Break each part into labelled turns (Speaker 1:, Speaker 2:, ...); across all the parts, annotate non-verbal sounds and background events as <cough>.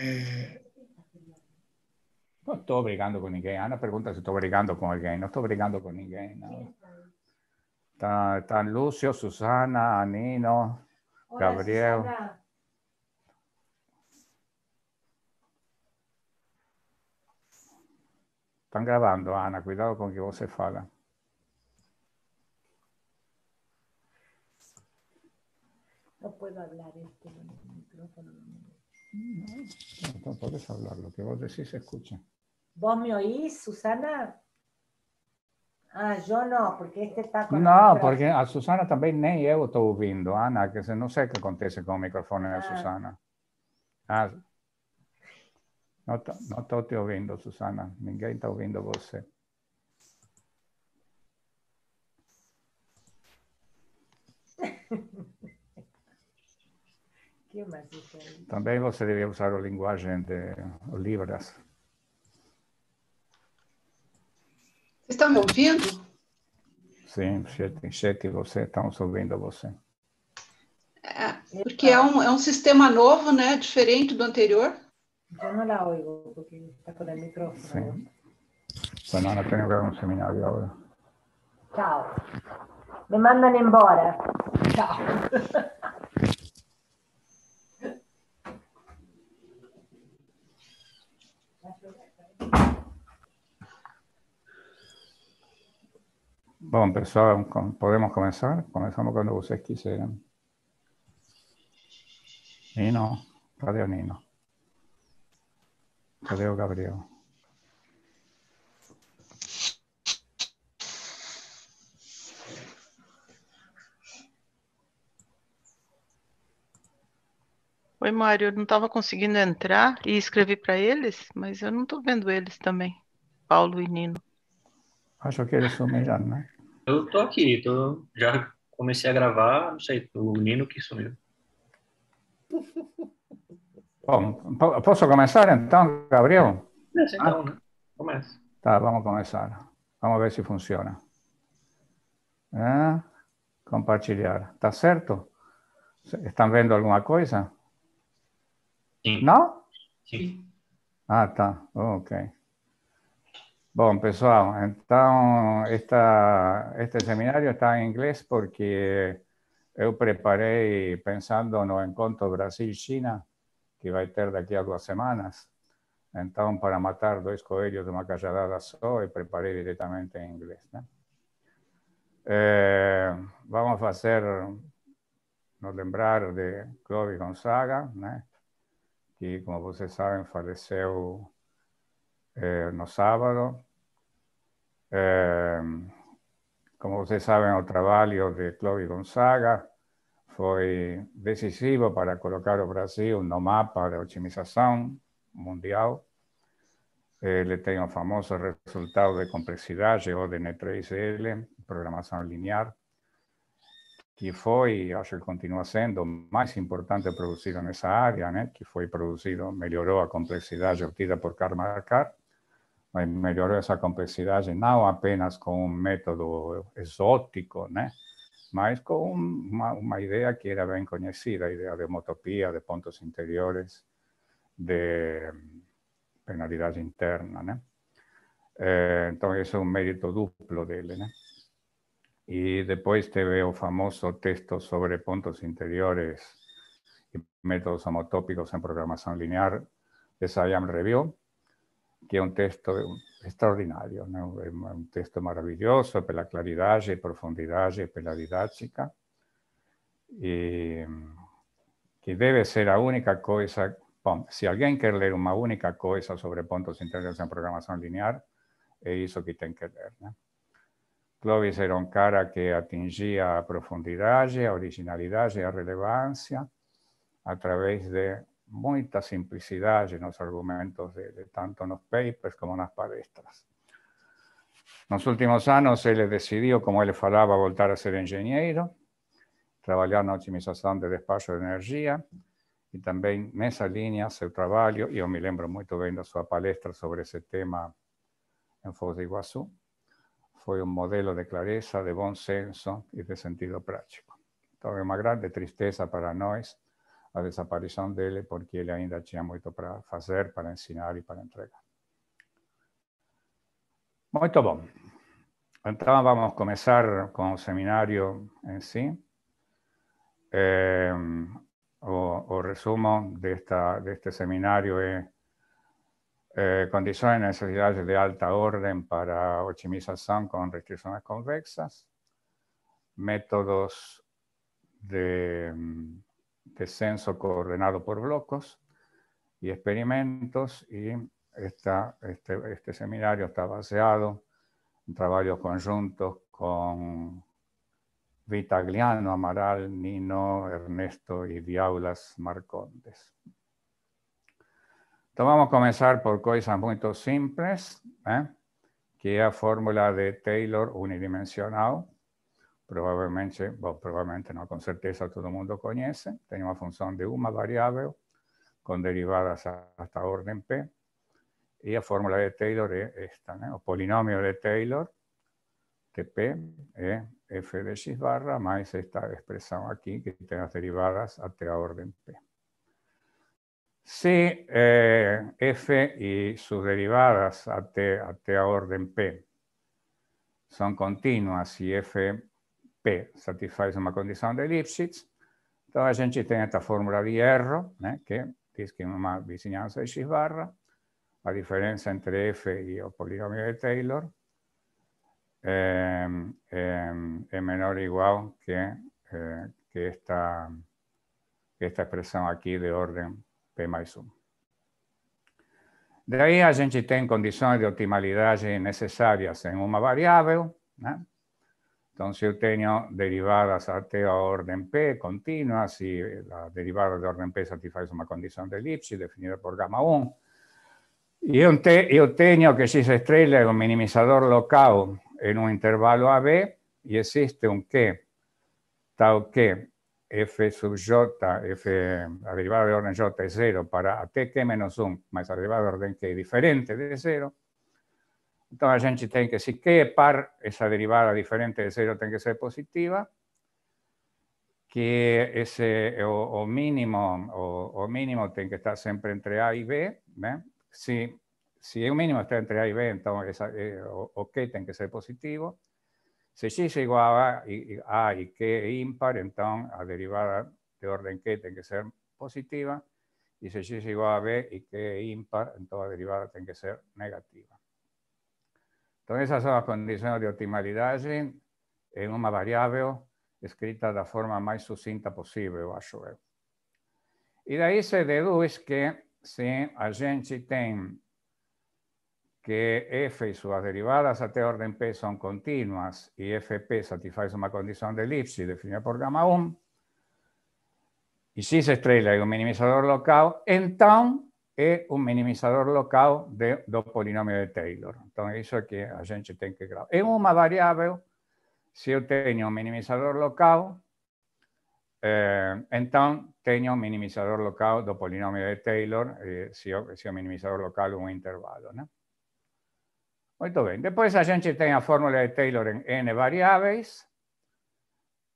Speaker 1: Eh, no estoy brigando con ninguém. Ana pregunta si estoy brigando con alguien. No estoy brigando con ninguém. Están, Lucio, Susana, Anino,
Speaker 2: Gabriel.
Speaker 1: Están grabando, Ana. Cuidado con que vos se fala. No puedo hablar este. No, tampoco hablar, lo que vos decís se escucha. ¿Vos me oís, Susana? Ah, yo no, porque este está con No, porque a Susana también ni yo estoy oyendo, Ana, que se sé sé qué acontece con el micrófono de ah. Susana. Ah, no no te viendo Susana, ninguém está a você. Eh. Também você deve usar a linguagem de Libras. Vocês estão me ouvindo? Sim, Chet você, estamos tá ouvindo você. É, porque é um, é um sistema novo, né? Diferente do anterior. Eu não Igor, oigo, porque está com o microfone. Sim. Bueno, ahora tengo que agora. Tchau. Me mandan embora. Tchau. <laughs> Bom, pessoal, podemos começar? Começamos quando vocês quiserem. Nino, cadê o Nino? Cadê o Gabriel? Oi, Mário, eu não estava conseguindo entrar e escrevi para eles, mas eu não estou vendo eles também, Paulo e Nino. Acho que eles sumiram, né? Eu tô aqui, tô, já comecei a gravar, não sei, o menino que sumiu. <laughs> Bom, posso começar então, Gabriel? É, então, ah. né? Começa. Tá, vamos começar. Vamos ver se funciona. É, compartilhar. Tá certo? Estão vendo alguma coisa? Sim. Não? Sim. Ah, tá. Ok. Bueno, pessoal, então este seminario está en inglés porque yo preparei pensando no encontro Brasil-China, que vai ter daqui a dos semanas. Entonces, para matar dos coelhos de uma cajadada só, eu preparei diretamente em inglês. Eh, a hacer vamos fazer, nos lembrar de Clovis Gonzaga, que, como ustedes saben, falleció eh, no sábado, Em, como ustedes saben, el trabajo de Clovis Gonzaga fue decisivo para colocar a Brasil en el mapa de optimización mundial. Ele eh, tem o famoso resultado de de n 3L, programación lineal, que fue, creo que continua siendo más mais importante en esa área, que fue producido, mejoró la complejidad obtida por Karma Kar mas esa complejidad, complexidade apenas con un método exótico, né? Más con una que era bien conocida, la idea de homotopía, de puntos interiores, de penalidad interna. Eh, entonces, es un mérito duplo de Né? Y después te veo famoso texto sobre puntos interiores y métodos homotópicos en programación lineal de Siam Review, que es un um texto extraordinario, un um, um texto maravilloso pela la y profundidad, e profundidad y por la e, que ser ser única cosa, si alguien quiere leer una única cosa sobre puntos internos en em programación lineal, es eso que tiene que leer. Clovis era un cara que atingía a profundidad, a originalidade relevancia a través de mucha simplicidad en los argumentos de, de tanto los papers como las palestras. En los últimos años él decidió, como él falaba voltar a ser trabajar en la optimización de despacho de energía y también mesa línea su trabajo, y yo me lembro muy bien de su palestra sobre ese tema en Foz de Iguazú, fue un modelo de clareza, de buen senso y de sentido práctico. Todo é más grande tristeza para nosotros, desaparición de él porque él ainda tinha muito para hacer, para ensinar y para entregar. Muito bom. Então vamos a comenzar con seminário seminario en sí. Eh, o, o, resumo de, esta, de este seminario es eh, condiciones y necesidades de alta orden para optimización con restricciones convexas, métodos de descenso este coordenado por blocos y experimentos y este, este, seminario está baseado en trabajos conjuntos con Vitagliano, Amaral, Nino, Ernesto y Diaulas Marcondes. Entonces vamos a comenzar por cosas muy simples, ¿eh? que es la fórmula de Taylor unidimensional, probablemente, probablemente no, con certeza todo el mundo conoce, tiene una función de una variable con derivadas hasta orden P, y la fórmula de Taylor es esta, ¿no? polinomio de Taylor, TP, es f de x barra, más esta expresión aquí, que tiene las derivadas hasta orden P. Si eh, f y sus derivadas hasta orden p son continuas y f satisfaz uma condição de Lipschitz. Então, a gente tem esta fórmula de erro, né, que diz que uma vizinhança de X barra, a diferença entre F e o poligâmio de Taylor é, é, é menor ou igual que, é, que, esta, esta expressão aqui de ordem P mais 1. Daí a gente tem condições de optimalidade necessárias em uma variável, né? Entonces yo tengo derivadas T a orden P continuas y eh, la derivada de orden P satisface una condición de Lipschitz definida por gamma 1. Y yo, tengo que si se estrella un minimizador local en un intervalo AB y existe un que, tal que f sub j, f, la derivada de orden j es 0 para T que menos 1 más la derivada de orden que diferente de 0, entonces, a gente tiene que, decir que es par, esa derivada diferente de cero tiene que ser positiva, que ese o, mínimo, o, mínimo tiene que estar siempre entre A y B, Si si mínimo está entre A y B, entonces eh, o, o tiene que ser positivo. Si x es igual a A y que es impar, entonces la derivada de orden que tiene que ser positiva. Y si x es igual a b y que es impar, entonces la derivada tiene que ser negativa. Então, essa é a condição de otimalidade em uma variável escrita da forma mais sucinta possível, acho eu. E daí se deduz que se a gente tem que f e suas derivadas até ordem p são contínuas e fp satisfaz uma condição de elipse definida por gamma 1, e se estrela é um minimizador local, então e un minimizador local de, do polinomio de Taylor. Então, isso é que a gente tem que grabar. En una variable, si yo tengo un minimizador local, eh, entonces tengo un minimizador local do polinomio de Taylor, eh, Si se, eu, un minimizador local un intervalo. Muy Muito bem. Depois a gente tem a fórmula de Taylor en n variables,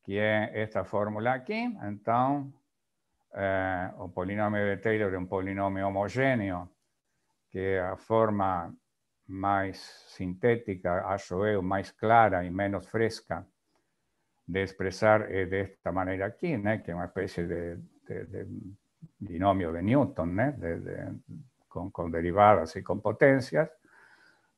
Speaker 1: que es esta fórmula aquí. Entonces eh, o polinomio de Taylor é un polinomio homogéneo que a forma máis sintética, acho eu, máis clara e menos fresca de expresar é eh, desta maneira aquí, né? que é unha especie de, de, de binomio de Newton, né? de, de, con, con derivadas e con potencias.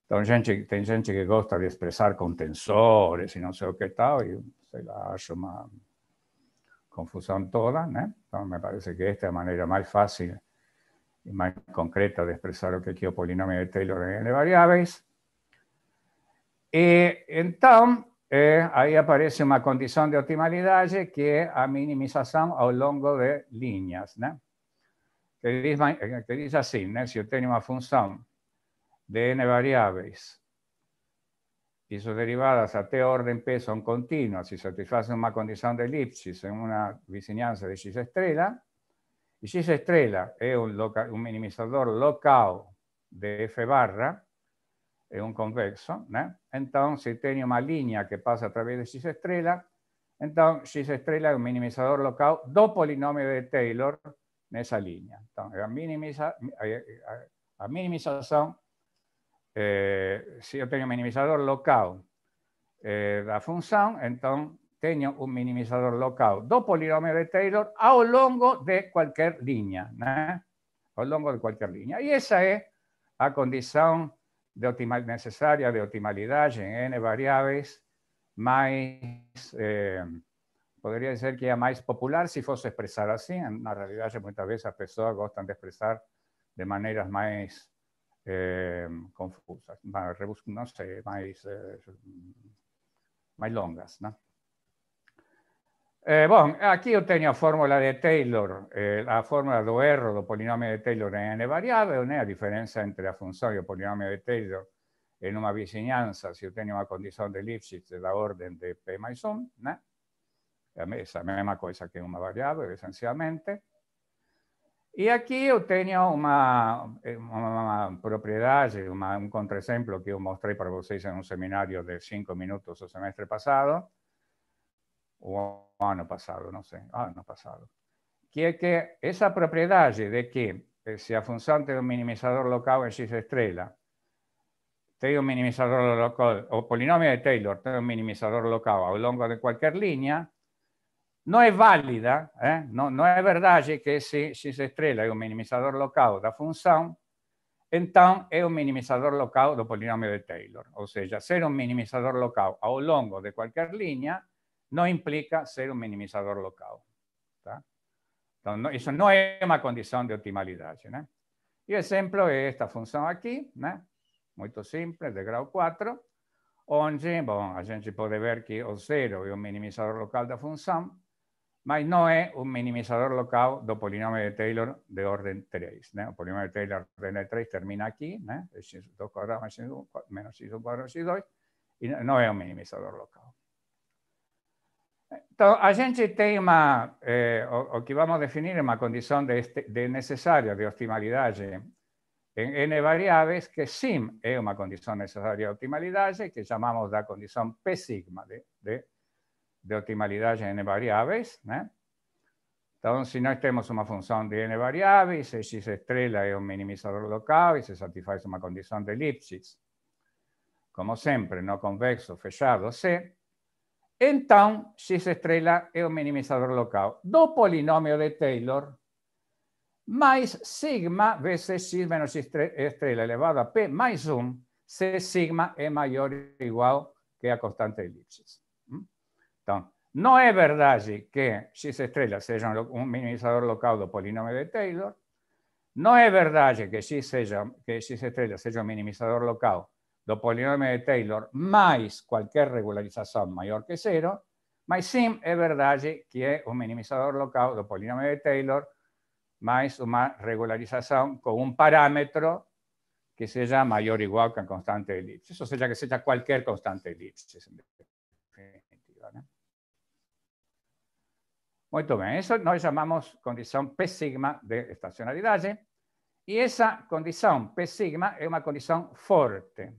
Speaker 1: Então, gente, tem gente que gosta de expresar con tensores e non sei o que tal, e sei lá, acho uma, confusión toda, ¿no? ¿eh? Entonces, me parece que esta es la manera más fácil y más concreta de expresar lo que quiero polinomio de Taylor en n variables. y entonces, eh, ahí aparece una condición de optimalidad que es a minimización a lo largo de líneas, ¿no? Que dice, eh, que dice así, ¿no? Si yo tengo una función de n variables y sus derivadas a t orden p son continuas y satisfacen una condición de elipsis en una vicinanza de X estrella, y X estrella es un, local un minimizador local de f barra, es un convexo, entonces si tengo una línea que pasa a través de X estrella, entonces X estrella es un minimizador local do polinomio de Taylor en esa línea. Entonces, la minimiza, eh, eh, minimización eh, si yo tengo minimizador local eh, da función, entonces tengo un minimizador local del polinomio de Taylor lo largo de cualquier línea. A lo largo de cualquier línea. Y esa es la condición de optimal, necesaria de optimalidad en n variables más... Eh, podría decir que es más popular si fuese expresar así, En realidad, muchas veces las personas gustan de expresar de maneras más eh, confusas, no sé, más, eh, más longas. ¿no? Eh, bueno, aquí fórmula de Taylor, eh, la fórmula del error del polinomio de Taylor en n variable, la la diferencia entre la función y el polinomio de Taylor en una vicinanza, si yo tengo una condición de Lipschitz de la orden de P más 1, es la misma cosa que una variable esencialmente y aquí yo tengo eh, una propiedad, un propriedade, que yo mostré para ustedes en un seminario de cinco minutos o semestre pasado, o año pasado, no sé, año pasado, que es que esa propiedad de que eh, si a función tem un minimizador local en x estrella, tem un minimizador local, o polinomio de Taylor tiene un minimizador local a lo largo de cualquier línea, não é válida, é? ¿eh? Não, não, é verdade que se essa estrela é um minimizador local da função, então é um minimizador local do polinômio de Taylor. Ou seja, ser um minimizador local ao longo de qualquer linha não implica ser um minimizador local. Tá? Então, não, isso não é uma condição de optimalidade. Né? E o exemplo é esta função aqui, né? muito simples, de grau 4, onde bom, a gente pode ver que o zero é um minimizador local da função, no es un minimizador local del polinomio de Taylor de orden 3. El polinomio de Taylor de orden 3 termina aquí, Menos x 2 1, menos x cuadrado 2, y no es un minimizador local. Entonces, a gente tem uma, eh, o, que vamos a definir una condición de, este, de optimalidad en n variables, que sim es una condición necesaria de optimalidad que llamamos la condición P sigma, de, de de otimalidade n variáveis, né? ¿eh? Então, se nós temos uma função de n variáveis, x estrela é um minimizador local e se satisfaz uma condição de Lipschitz, como sempre, no convexo fechado C, então x estrela é um minimizador local do polinômio de Taylor mais sigma vezes x menos x estrela elevado a p mais 1, se sigma é maior ou igual que a constante de Lipschitz. No es verdad verdad que x estrella sea un minimizador local del polinomio de Taylor, no es verdad que x, estrella que un minimizador local del polinomio de Taylor más cualquier regularización mayor que cero, pero sí es verdad que es un minimizador local del polinomio de Taylor más una regularización con un parámetro que sea mayor o igual que la constante de Lipschitz, O sea, que sea cualquier constante de Muy bien, eso nos llamamos condición P sigma de estacionalidad ¿eh? y esa condición P sigma es una condición fuerte.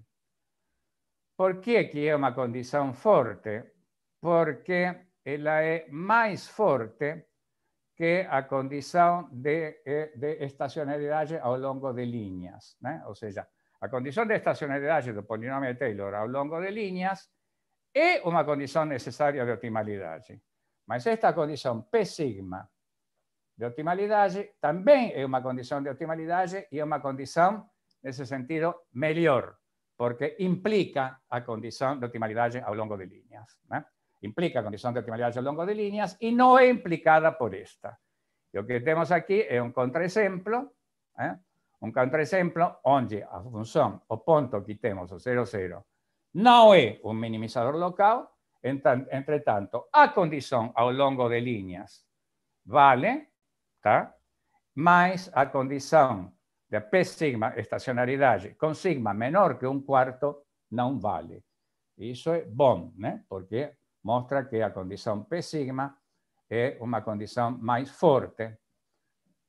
Speaker 1: ¿Por qué es una condición fuerte? Porque ella es e más fuerte que a de eh, de estacionalidad a lo largo de líneas. ¿eh? O sea, la condición de estacionalidad del polinomio de Taylor a lo largo de líneas es una condición necesaria de optimalidad. Mas esta condición P sigma de optimalidad también es una condición de y es una condición, en ese sentido, mejor, porque implica la condición de optimalidad a lo longo de líneas. Implica la condición de a lo longo de líneas y no es implicada por esta. Lo que tenemos aquí es un contraexemplo, ¿eh? un um contraexemplo donde a función, o punto que tenemos, o 0, 0, no es un minimizador local, entre tanto, a lo ao longo de líneas vale, tá? Más a condición de P sigma, estacionalidad con sigma menor que un cuarto no vale. Eso es bom, ¿eh? porque muestra que a condición P sigma es una condición más fuerte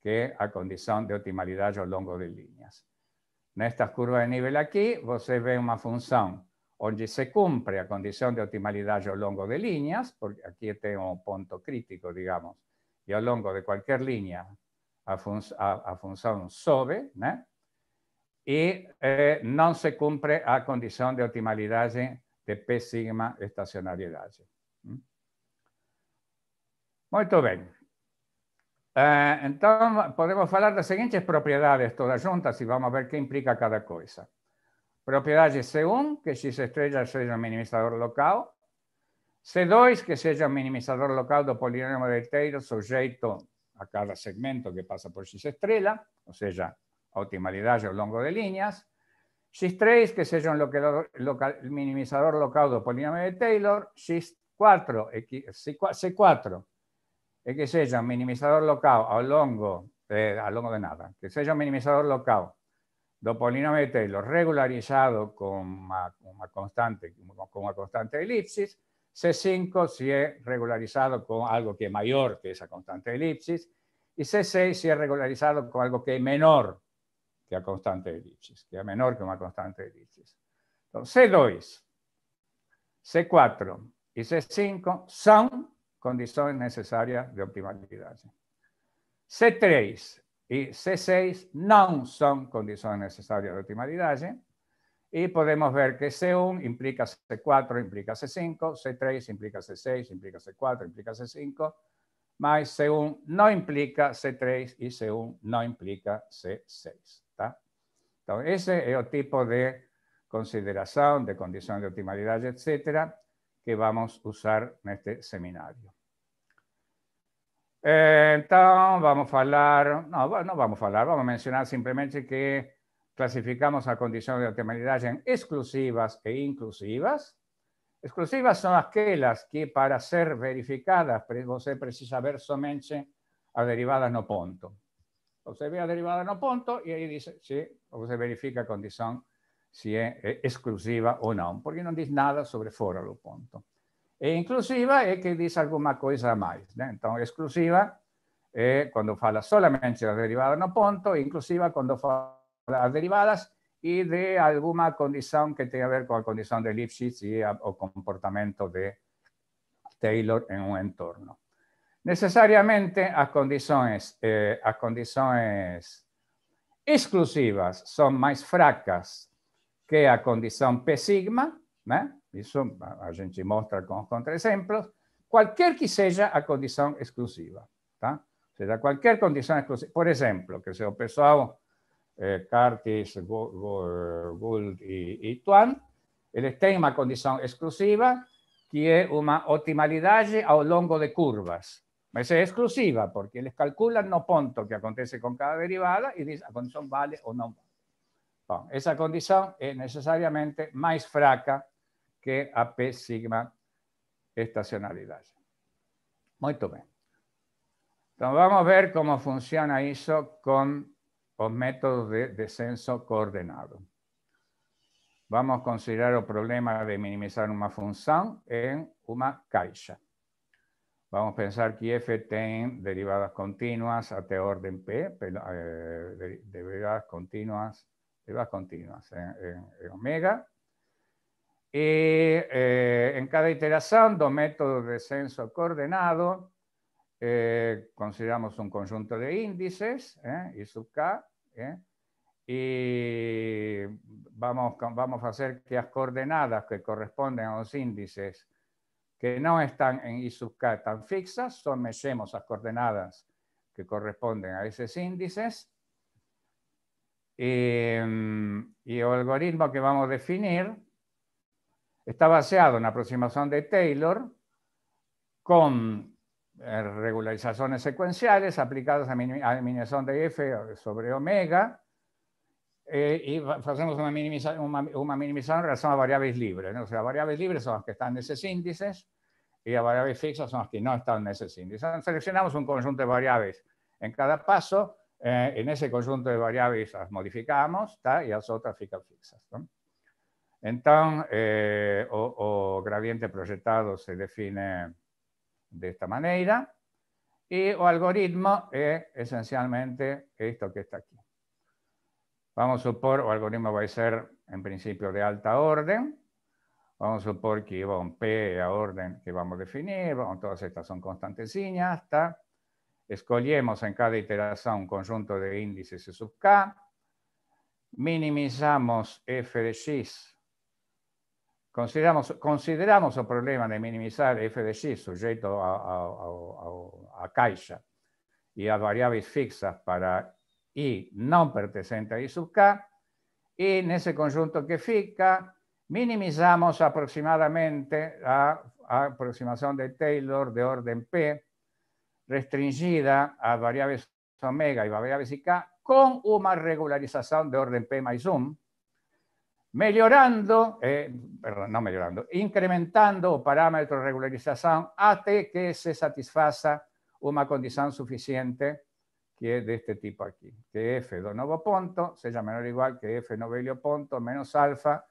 Speaker 1: que a condición de a lo longo de líneas. En estas curvas de nivel aquí, você vê una función onde se cumple a condición de optimalidad yo longo de líneas, porque aquí tengo un punto crítico, digamos, y a longo de cualquier línea a, función sobe, y eh, no se cumple a condición de optimalidad de P sigma estacionalidad ¿Mm? Muy bien. Entonces eh, Entonces podemos de las siguientes propiedades todas juntas y vamos a ver qué implica cada cosa. Propiedades C1, que si se estrella un minimizador local. C2, que sea un minimizador local de polinomio de Taylor sujeto a cada segmento que pasa por se estrella o sea, a optimalidad o longo de líneas. X3, que sea un minimizador local del polinomio de Taylor. X4, C4, que un minimizador local a lo largo a de nada, Que sea un minimizador local dopolinoma lo regularizado con una, constante, con una constante de elipsis, C5 si es regularizado con algo que es mayor que esa constante de elipsis, y C6 si es regularizado con algo que es menor que la constante de elipsis, que es menor que una constante de elipsis. Entonces, C2, C4 y C5 son condiciones necesarias de optimalidad. C3 y C6 no son condiciones necesarias de optimalidad. Y podemos ver que C1 implica C4, implica C5, C3 implica C6, implica C4, implica C5, más C1 no implica C3 y C1 no implica C6. Entonces, ese es el tipo de consideración de condiciones de optimalidad, etcétera, que vamos a usar en este seminario. Entonces vamos falar, no no vamos hablar, vamos a mencionar simplemente que clasificamos a condiciones de temeridade en exclusivas e inclusivas. Exclusivas son aquellas que, para ser verificadas, usted precisa ver somente a derivadas no punto. Usted ve a derivada no punto y ahí dice se usted verifica a condición, si es eh, exclusiva o no, porque no dice nada sobre fuera do punto. E inclusiva es que dice alguna cosa mais. ¿eh? Entonces, Então, exclusiva é eh, quando fala solamente da derivada no ponto, inclusiva quando fala das derivadas y de alguna condición que tenga a ver con la condición de Lipschitz ah, e o comportamento de Taylor en un entorno. Necesariamente, as condiciones eh, as exclusivas son más fracas que a condición P sigma, Isso a gente mostra con contra-exemplos. cualquier que seja a condición exclusiva, tá? sea cualquier condición exclusiva. Por ejemplo, que se o pessoal eh, Gould y Tuan, eles têm uma exclusiva que una optimalidad a lo longo de curvas. Mas exclusiva, porque calculan calculam no punto que acontece con cada derivada y diz a condição vale o no. vale. Bom, essa condição é necessariamente mais fraca que a P sigma estacionalidad. Muy bien. entonces vamos a ver cómo funciona eso con los métodos de descenso coordenado. Vamos a considerar el problema de minimizar una función en una caixa. Vamos a pensar que f tiene derivadas continuas hasta orden p, eh, derivadas continuas derivadas continuas en y eh, en cada iteración, dos métodos de censo coordenado, eh, consideramos un conjunto de índices, eh, I sub K, eh, y vamos, vamos a hacer que las coordenadas que corresponden a los índices que no están en I sub K tan fixas, sometemos las coordenadas que corresponden a esos índices. Y, y el algoritmo que vamos a definir está baseado en la aproximación de Taylor con eh, regularizaciones secuenciales aplicadas a la minimización de F sobre omega eh, y hacemos una minimización, en relación a variables libres. ¿no? O sea, variables libres son las que están en esos índices y las variables fixas son las que no están en esos índices. Seleccionamos un conjunto de variables en cada paso, eh, en ese conjunto de variables las modificamos y las otras fijas fixas. Entonces el eh, o, gradiente proyectado se define de esta manera y el algoritmo es esencialmente esto que está aquí. Vamos a supor, el algoritmo va a ser en principio de alta orden, vamos a supor que un P a orden que vamos a definir, todas estas son constantes, hasta Escogemos en cada iteración un conjunto de índices sub K, minimizamos f de x Consideramos, consideramos problema de minimizar F sujeto a, sujeto a, a caixa y a variables fixas para y no pertenecientes a y sub K, y en ese conjunto que fica, minimizamos aproximadamente la aproximación de Taylor de orden P, restringida a variables omega y variables y k con una regularización de orden P más 1, mejorando, eh, perdón, no mejorando, incrementando o parámetro de regularización hasta que se satisfaga una condición suficiente que es de este tipo aquí, que f do nuevo punto sea menor o igual que f novelio punto menos alfa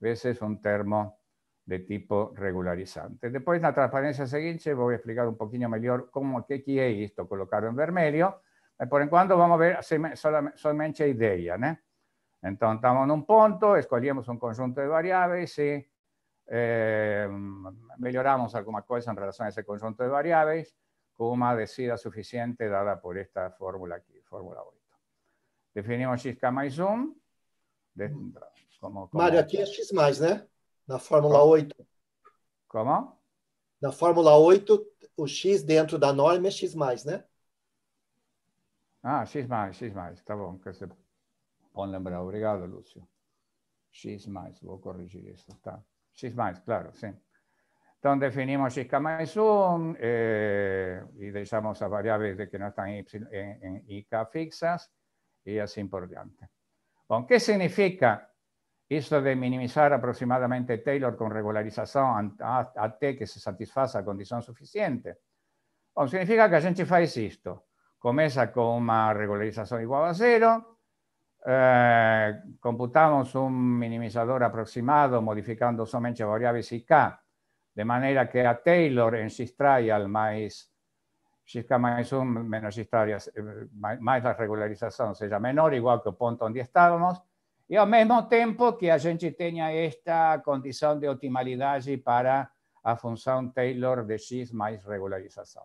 Speaker 1: veces un termo de tipo regularizante. Después, en la transparencia siguiente, voy a explicar un poquito mejor cómo, qué quiere esto colocar en vermelho, por en cuando vamos a ver solamente, ideas. idea, Então, estamos num ponto, escolhemos um conjunto de variáveis e eh, melhoramos alguma coisa em relação a esse conjunto de variáveis com uma descida suficiente dada por esta fórmula aqui, fórmula 8. Definimos x mais 1. De, como, como... Mário, aqui é x+, mais, né? Na fórmula como? 8. Como? Na fórmula 8, o x dentro da norma é x+, mais, né? Ah, x+, mais, x+, mais, tá bom. Ponle en bravo. Obrigado, Lucio. X más, voy a corregir esto. X más, claro, sí. Entonces definimos x más 1 y dejamos las variables de que no están y, en, IK fixas y así por diante. ¿Qué significa esto de minimizar aproximadamente Taylor con regularización a, que se satisface a condición suficiente? significa que a gente esto. Comienza con una regularización igual a cero, eh, computamos un minimizador aproximado modificando solamente variables y k, de manera que a Taylor en X-trial más x más 1 menos x eh, más la regularización sea menor igual que el punto donde estábamos, y al mismo tiempo que a gente tenía esta condición de y para la función Taylor de X más regularización.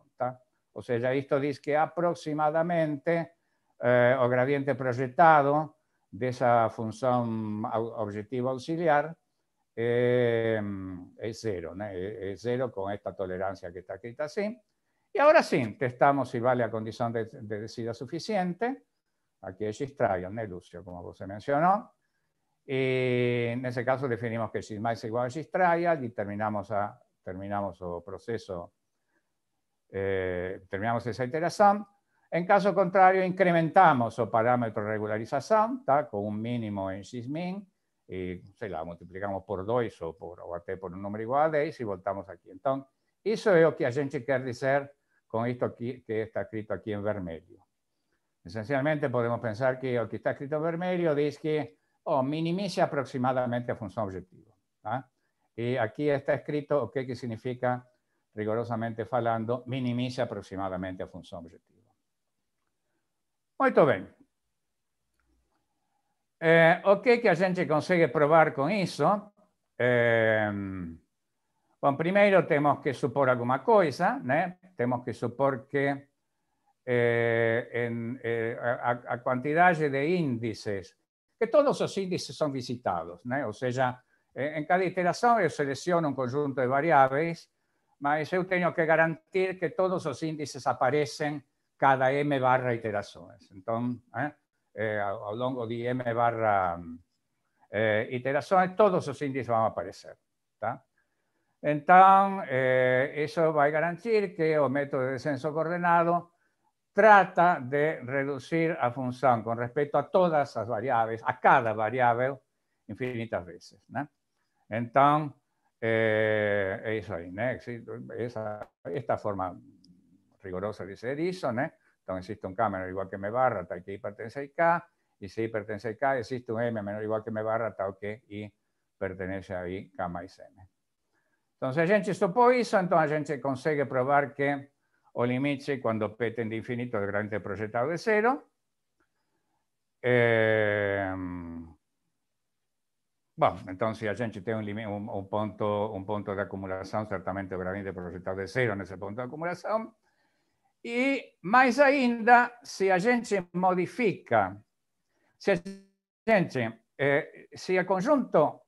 Speaker 1: O sea, esto dice que aproximadamente eh, o gradiente proyectado de esa función objetivo auxiliar eh, es cero, e-, es cero con esta tolerancia que está escrita así. Y ahora sí, testamos si vale la condición de, decida suficiente. Aquí es extraño, trial Lucio, como se mencionó. Y en ese caso definimos que Sigma es igual a x y terminamos, a, terminamos o proceso, eh, terminamos esa iteración. En caso contrario, incrementamos o parámetro de regularización con un mínimo en min y se la multiplicamos por 2 o por, o até por un número igual de y y voltamos aquí. Entonces, eso es lo que a gente quiere decir con esto que está escrito aquí en vermelho. Esencialmente podemos pensar que lo que está escrito en vermelho dice que oh, aproximadamente a función objetivo. Y aquí está escrito o que, significa, rigorosamente hablando minimiza aproximadamente a función objetivo. Muito bem. É, o que, que a gente consegue provar com isso? É, bom, primeiro temos que supor alguma coisa, né? Temos que supor que é, em, é, a, a, quantidade de índices, que todos os índices são visitados, né? Ou seja, é, em cada iteração eu seleciono um conjunto de variáveis, mas eu tenho que garantir que todos os índices aparecem cada m barra iteraciones. Entonces, ¿eh? Eh, a lo largo de m barra mm, eh, iteraciones, todos los índices van a aparecer. Entonces, eso va a garantizar que el método de descenso coordenado trata de reducir la función con respecto a todas las variables, a cada variable, infinitas veces. Entonces, eso eh, esta forma rigoroso de ser hizo, né? Então existe um K menor igual que M barra tal que I pertence a IK, e se I pertence a IK existe um M menor igual que M barra tal que I pertence a IK mais M. Então, a gente estopou isso, então a gente consegue provar que o limite, quando P tende a infinito, é grande projetado de zero. É... Bom, então se a gente tem um, limite, um, um, ponto, um ponto de acumulação, certamente o gradiente projetado de zero nesse ponto de acumulação. Y, más ainda, si a gente modifica, si gente, eh, el conjunto,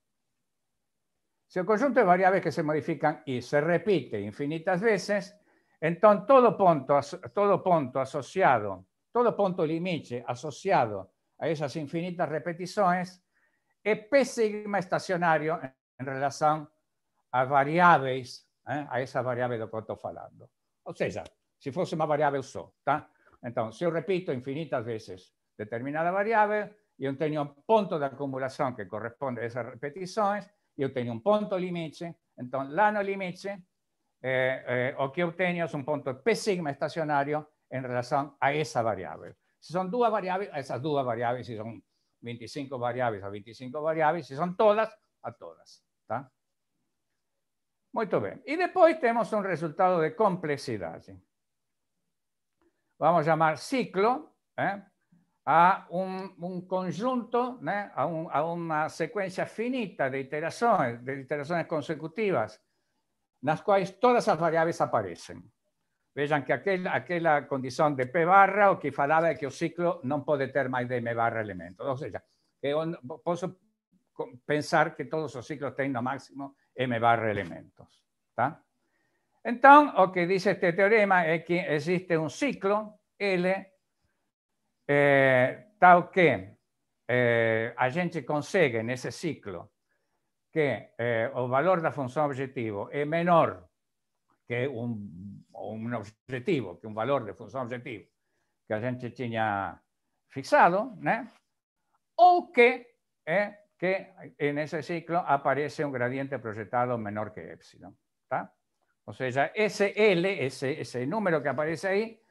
Speaker 1: si el conjunto de variables que se modifican y se repite infinitas veces, entonces todo punto, todo punto asociado, todo punto límite asociado a esas infinitas repeticiones es P sigma estacionario en relación a variables, eh, a variables de lo que estoy hablando. o sea si fuese una variable so. Ta? Entonces, si repito infinitas veces determinada variable yo tengo un punto de acumulación que corresponde a esas repeticiones, y yo un punto límite, entonces la no limite, eh, eh, o que obtengo es un punto P sigma estacionario en relación a esa variable. Si son variables variables, esas dos variables, si son 25 variables, a 25 variables, si son todas, a todas, Muy Muy y Y después tenemos un resultado de complejidad vamos a llamar ciclo, ¿eh? a un, conjunto, ¿eh? a, una secuencia finita de iteraciones, de iteraciones consecutivas, las cuales todas las variables aparecen. Vean que aquel, aquella condición de P barra o que falaba de que el ciclo no puede tener más de M barra elementos. O sea, puedo pensar que todos los ciclos tienen lo máximo M barra elementos. ¿Está? Entonces, lo que dice este teorema es que existe un ciclo L eh, tal que eh, a gente consigue en ese ciclo que eh, el valor de la función objetivo es menor que un, objetivo, que un valor de función objetivo que a gente tenía fixado, o que, eh, que en ese ciclo aparece un gradiente proyectado menor que epsilon. ¿tá? O sea, ese L, ese, número que aparece ahí,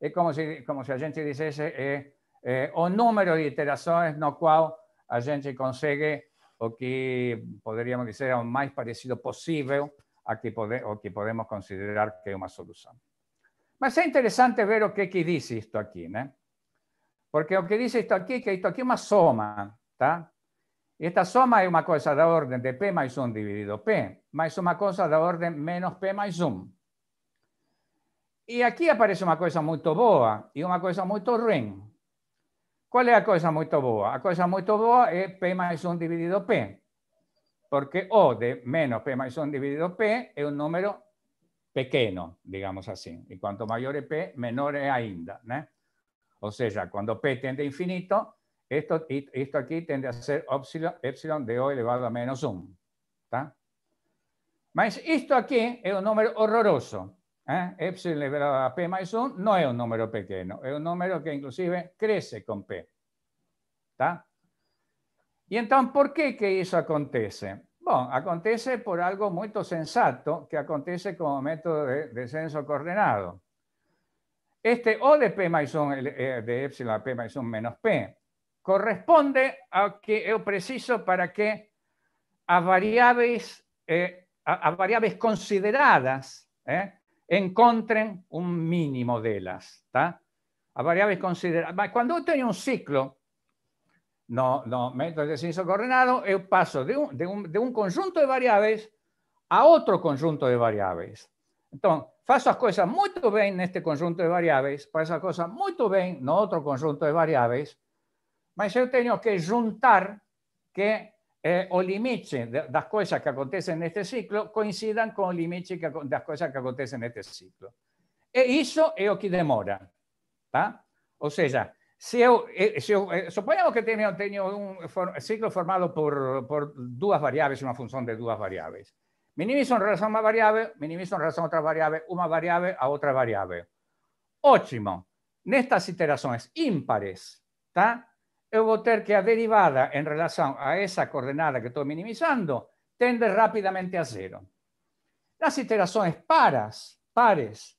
Speaker 1: es como si, como si a gente dice ese o eh, eh, número de iteraciones no cual a gente consigue o que podríamos decir es más parecido posible a que, que podemos considerar que es una solución. Mas es interesante ver lo que, dice esto aquí. aquí, Porque lo que esto aquí es que esto aquí es una soma, tá? Esta suma es una cosa de orden de P más 1 dividido P, más una cosa de orden menos P más 1. Y aquí aparece una cosa muy boa e una cosa muy ruim. ¿Cuál es la cosa muy boa? La cosa muy boa es P más 1 dividido P, porque O de menos P más 1 dividido P es un número pequeño, digamos así, y cuanto mayor es P, menor es ainda. O sea, cuando P tende a infinito, esto, esto aquí tende a ser epsilon, de O elevado a menos 1. ¿Está? Mas esto aquí es un número horroroso. Eh? Epsilon elevado a P más 1 no es un número pequeño, es un número que inclusive crece con P. ¿Está? Y entonces por qué que eso acontece? Bueno, acontece por algo muy sensato que acontece como método de descenso coordenado. Este O de P más 1 eh, de Epsilon a P más 1 menos P corresponde a que yo eh, preciso para que las variables eh, consideradas eh, encuentren un mínimo de ellas. As variables consideradas. Cuando quando eu un ciclo no, no método de senso coordenado, yo paso de un de, conjunto de variables a otro conjunto de variables. Entonces, hago las cosas muy bien en este conjunto de variables, hago las cosas muy bien en otro conjunto de variables, mas yo tengo que juntar que eh, o limite las cosas que en este ciclo coincidan con o limite que, das coisas que en este ciclo. E isso é o eh, eh, que demora, tá? Ou seja, se que tengo un ciclo formado por, por variables variáveis, uma função de dos variables. Minimizo en relación a una variable, minimizo en relación a otra variable, una variable a outra variável. Ótimo. Nestas iterações ímpares, tá? voy a tener que a derivada en relación a esa coordenada que estoy minimizando tende rápidamente a cero. Las iteraciones paras, pares,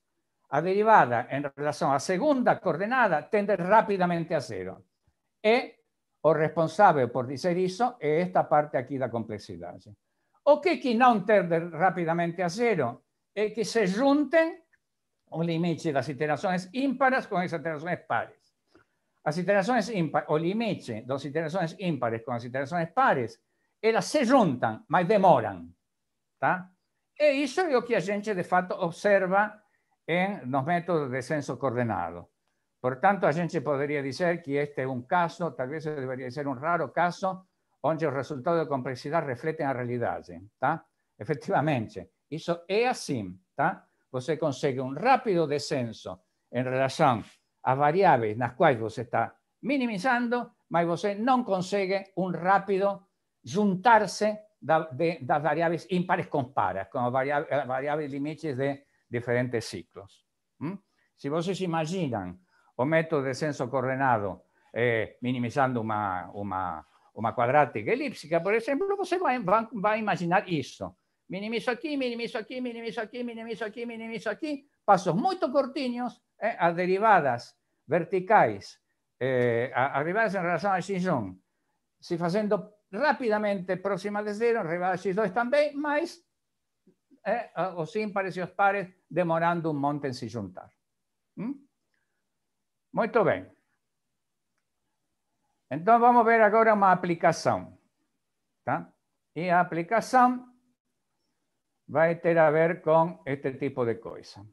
Speaker 1: a derivada en relación a segunda coordenada tende rápidamente a cero. E o responsable por decir eso es esta parte aquí de la complejidad. O que que no tende rápidamente a cero Es que se junten límites de las iteraciones ímparas con esas iteraciones pares. Las iteraciones impares, o limite, dos iteraciones impares con las iteraciones pares, ellas se juntan, pero demoran. Y E es lo que a gente, de fato, observa en, los métodos de descenso coordenado. Por tanto, a gente podría decir que este es un caso, tal vez debería ser un raro caso, donde los resultados de complejidad refleten la realidad. ¿Está? Efectivamente, eso es así. ¿tá? Você consegue un rápido descenso en relación variables en las cuales vos está minimizando, mas vos eh, no consigue un rápido juntarse de, las variables impares con pares, variables eh, variables límites de diferentes ciclos. ¿Mm? Si vos imaginan imaginan o método de senso coordenado eh, minimizando una una elíptica, por ejemplo, usted va a imaginar esto. Minimizo aquí, minimizo aquí, minimizo aquí, minimizo aquí, minimizo aquí, pasos muy cortiños eh, a derivadas verticales, eh, derivadas en relación a x1 si haciendo rápidamente, próxima de cero, de x2 también, mas eh, os ímpares pares demorando un monte en se juntar. ¿Mm? bien. Muito vamos a vamos ver ahora una aplicación, Tá? la a va a tener a ver con este tipo de cosas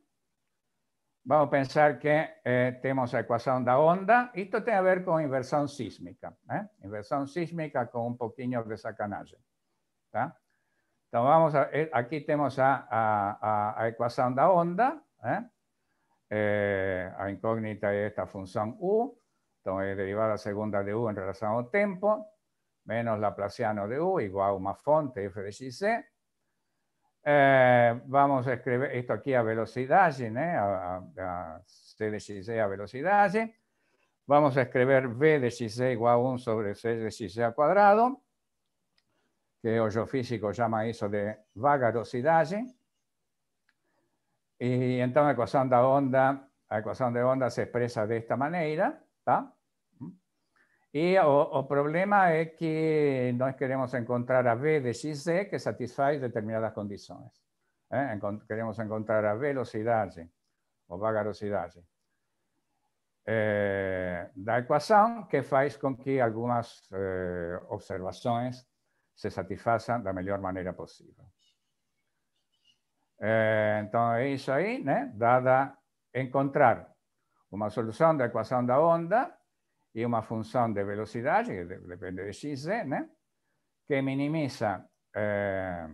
Speaker 1: vamos a pensar que eh, tenemos la ecuación de onda. Esto tiene que ver con inversión sísmica. ¿eh? Inversión sísmica con un poquinho de sacanaje. Tá? vamos a, eh, aquí tenemos a, a, ecuación de onda. la a incógnita es esta función u. Entonces, derivada segunda de u en relación al tiempo. Menos la Laplaciano de u igual a una fonte f de xc. Eh, vamos a escribir esto aquí a velocidad, A, C de e a velocidad. Vamos a escribir V de XC e igual a 1 sobre C de XC e al cuadrado, que hoyo físico llama eso de vagarosidad. Y entonces la ecuación onda, ecuación de onda se expresa de esta manera, E o, o, problema é que nós queremos encontrar a V de XZ que satisfaz determinadas condições. É? ¿eh? Queremos encontrar a velocidade, ou vagarosidade, é, eh, da equação que faz com que algumas é, eh, observações se satisfaçam da melhor maneira possível. então, é isso aí, né? Dada encontrar uma solução da equação da onda e uma função de velocidade, que depende de x, né? que minimiza eh,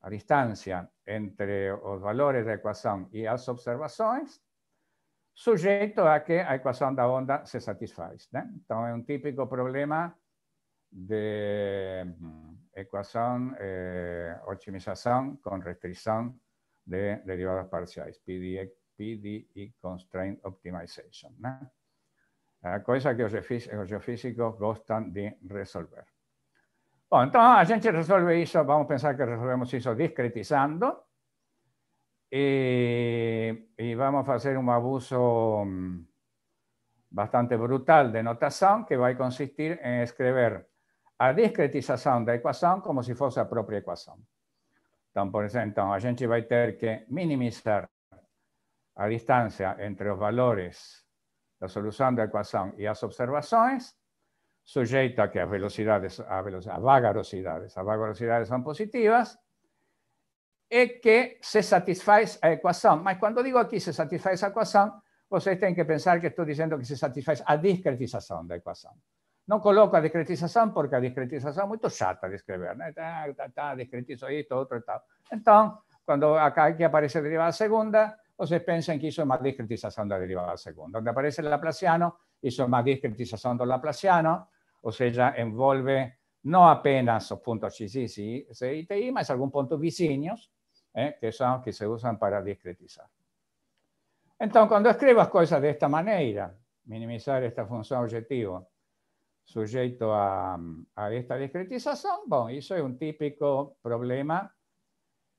Speaker 1: a distância entre os valores da equação e as observações, sujeito a que a equação da onda se satisfaz. Né? Então, é um típico problema de mm, equação, eh, otimização com restrição de derivadas parciais, PDE, PDE Constraint Optimization. Né? Cosa que los geofísicos gustan de resolver. Bueno, entonces, a ah, gente resuelve eso. vamos a pensar que resolvemos eso discretizando eh, y vamos a hacer un abuso mm, bastante brutal de notación que va a consistir en la a de la ecuación como si fuese la propia ecuación. Entonces, por gente va a tener que minimizar la distancia entre los valores da solução da equação e as observações, sujeita que as velocidades, a, velocidade, a velocidades, as vaga velocidades são positivas, e que se satisfaz a equação. Mas quando digo aqui se satisfaz a equação, vocês têm que pensar que estou dizendo que se satisfaz a discretização da equação. Não coloco a discretização, porque a discretização é muito chata de escrever, né? Tá, discretizo isto, outro e tal. Então, quando aqui aparece a derivada segunda, o se piensan más discretización discretización la la derivada segunda. Donde aparece el Laplaciano, más discretización del Laplaciano, o sea, envuelve no apenas los puntos x, y y, más algún punto vecinos eh, que son los que se usan para discretizar. Entonces, cuando escribas cosas de esta manera, minimizar esta función objetivo sujeto a, esta discretización, bueno, eso es un típico problema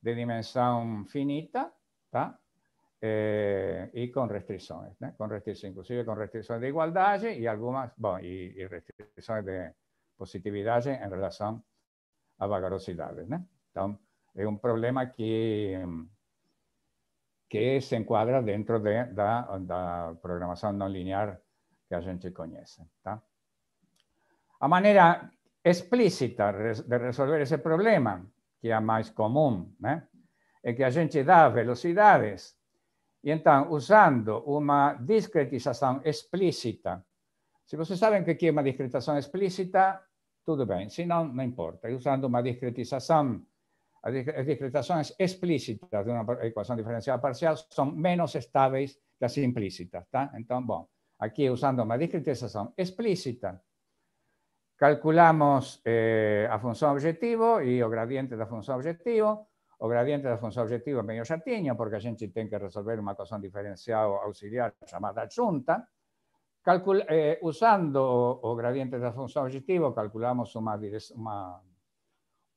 Speaker 1: de dimensión finita, ¿está? eh, y con restricciones, ¿no? con restricciones, inclusive con restricciones de igualdad y algunas, bueno, y, y, restricciones de positividad en relación a vagarosidades. ¿no? Entonces, es un problema que, que se encuadra dentro de la programación no lineal que a gente conoce. ¿tá? A maneira explícita de resolver esse problema, que é mais comum, é que a gente dá velocidades Y entonces, usando una discretización explícita, si ustedes saben que aquí hay una discretización explícita, todo bien, si no, no importa. Usando una discretización, las discretizaciones explícitas de una ecuación diferencial parcial son menos estables que las implícitas, tá? entonces bueno usando una discretización explícita, calculamos eh, a objetivo y el gradiente de la función objetivo, o gradiente da función objetiva medio chatinho, porque a gente tem que resolver una equação diferencial auxiliar llamada adjunta. Eh, usando o, gradiente de da função objetiva, calculamos una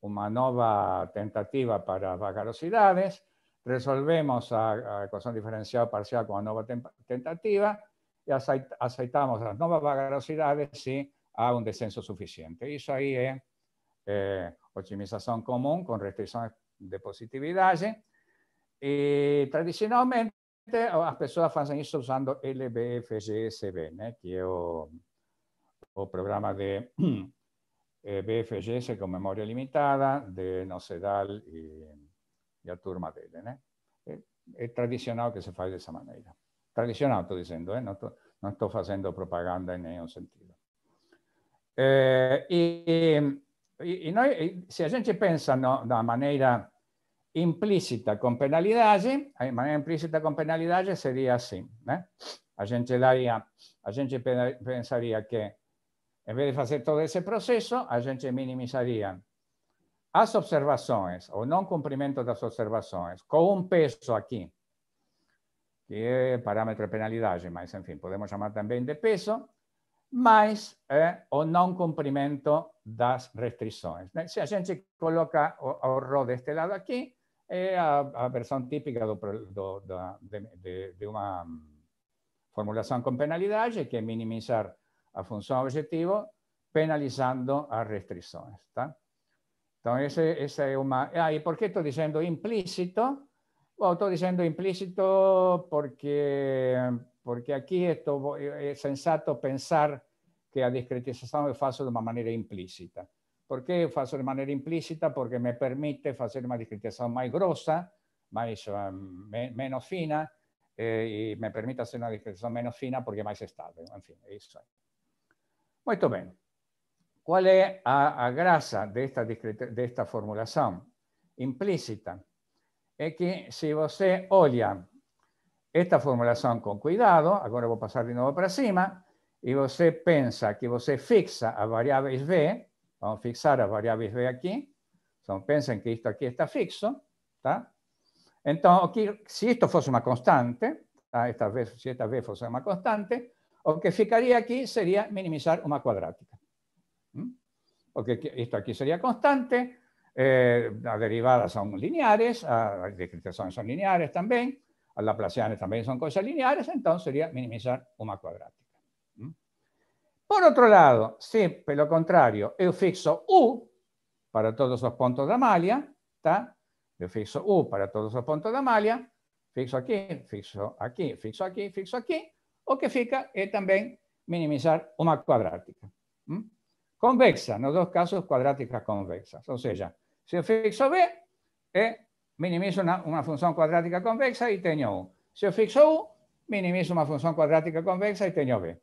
Speaker 1: nueva nova tentativa para vagarosidades, resolvemos la ecuación equação parcial con la nueva tentativa y aceitamos as novas velocidades se há um descenso suficiente. Isso aí é, é eh, otimização comum com restrições de positividad. Eh, tradicionalmente, las personas hacen esto usando LBFGSB, que es el programa de <clears throat> eh, BFGS con Memoria limitada, de Nocedal y e, y e turma Es tradicional que se de esa manera. Tradicional, estoy diciendo, eh, no estoy haciendo propaganda em en ningún sentido. y e, E, se a gente pensa no, da maneira implícita com penalidade, a maneira implícita com penalidade seria assim, ¿eh? A gente daria, a gente pensaria que, em vez de fazer todo esse processo, a gente minimizaria as observações, o não cumprimento das observações, com um peso aqui, que é parâmetro de penalidade, mas enfim, podemos chamar também de peso, mas é o não cumprimento das restrições. Né? Se a gente coloca o, o RO deste lado aqui, é a, a versão típica do, do, da, de, de, de uma formulação com penalidade, que é minimizar a função objetivo, penalizando as restrições. Tá? Então, essa é uma... Ah, e por que estou dizendo implícito? Bom, estou dizendo implícito porque porque aquí esto es eh, eh, sensato pensar que la discretización hago de una manera implícita. ¿Por qué hago de manera implícita? Porque me permite hacer una discretización más grossa, más, eh, menos fina, y me permite hacer una discretización menos fina porque más estable. En fin, eso. Muy bien. ¿Cuál es la grasa de esta, de esta formulación implícita? Es que si usted olha esta formulación, con cuidado, ahora voy a pasar de nuevo para cima, y usted piensa que usted fixa a variables b vamos a fixar a variables V aquí, Son piensen que esto aquí está fixo, entonces, si esto fuese una constante, si esta v, si esta fuese constante, lo que ficaría aquí sería minimizar una cuadrática. Porque esto aquí sería constante, eh, las derivadas son lineares, ah, las son son lineares también, placianes también son cosas lineales entonces sería minimizar una cuadrática. Por otro lado, si por lo contrario, yo fixo U para todos los puntos de malla, está yo fixo U para todos los puntos de malla, fixo aquí, fixo aquí, fixo aquí, fixo aquí, o que fica es también minimizar una cuadrática. Convexa, en los dos casos cuadráticas convexas, o sea, si yo fixo B, es minimizo una, función cuadrática convexa y tengo U. Si yo fixo U, minimizo una función cuadrática convexa y tengo B.